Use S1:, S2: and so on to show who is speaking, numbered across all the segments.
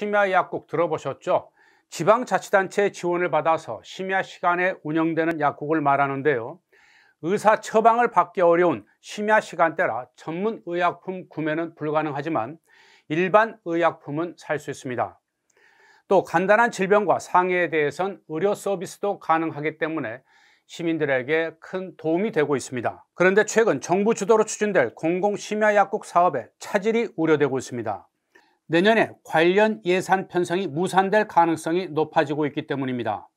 S1: 심야약 국 들어보셨죠? 지방자치단체 지원을 받아서 심야 시간에 운영되는 약국을 말하는데요. 의사 처방을 받기 어려운 심야 시간대라 전문 의약품 구매는 불가능하지만 일반 의약품은 살 수 있습니다. 또 간단한 질병과 상해에 대해선 의료 서비스도 가능하기 때문에 시민들에게 큰 도움이 되고 있습니다. 그런데 최근 정부 주도로 추진될 공공심야약국 사업에 차질이 우려되고 있습니다. 내년에 관련 예산 편성이 무산될 가능성이 높아지고 있기 때문입니다.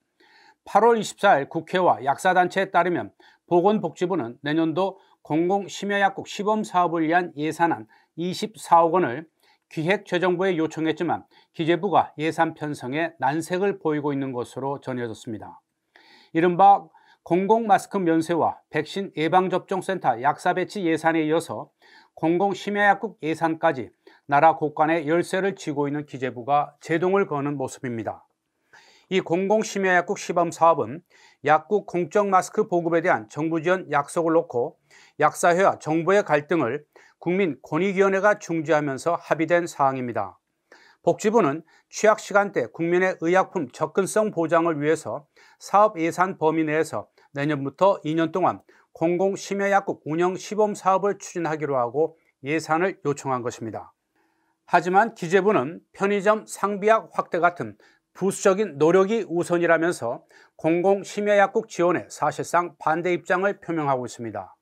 S1: 8월 24일 국회와 약사단체에 따르면 보건복지부는 내년도 공공심야약국 시범사업을 위한 예산안 24억 원을 기획재정부에 요청했지만 기재부가 예산 편성에 난색을 보이고 있는 것으로 전해졌습니다. 이른바 공공마스크 면세와 백신 예방접종센터 약사 배치 예산에 이어서 공공심야약국 예산까지 나라 곳간에 열쇠를 쥐고 있는 기재부가 제동을 거는 모습입니다. 이 공공심야약국 시범 사업은 약국 공적 마스크 보급에 대한 정부 지원 약속을 놓고 약사회와 정부의 갈등을 국민 권익위원회가 중재하면서 합의된 사항입니다. 복지부는 취약 시간대 국민의 의약품 접근성 보장을 위해서 사업 예산 범위 내에서 내년부터 2년 동안 공공심야약국 운영 시범 사업을 추진하기로 하고 예산을 요청한 것입니다. 하지만 기재부는 편의점 상비약 확대 같은 부수적인 노력이 우선이라면서 공공심야약국 지원에 사실상 반대 입장을 표명하고 있습니다.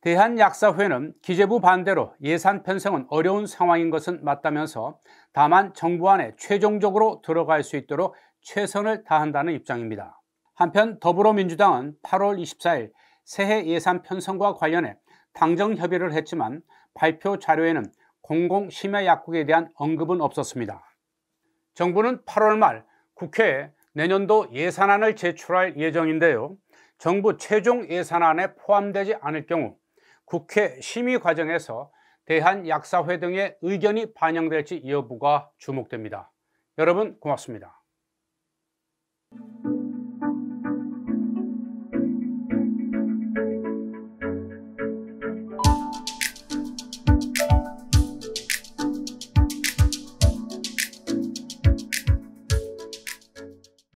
S1: 대한약사회는 기재부 반대로 예산 편성은 어려운 상황인 것은 맞다면서 다만 정부 안에 최종적으로 들어갈 수 있도록 최선을 다한다는 입장입니다. 한편 더불어민주당은 8월 24일 새해 예산 편성과 관련해 당정 협의를 했지만 발표 자료에는 공공 심야 약국에 대한 언급은 없었습니다. 정부는 8월 말 국회에 내년도 예산안을 제출할 예정인데요. 정부 최종 예산안에 포함되지 않을 경우 국회 심의 과정에서 대한약사회 등의 의견이 반영될지 여부가 주목됩니다. 여러분 고맙습니다.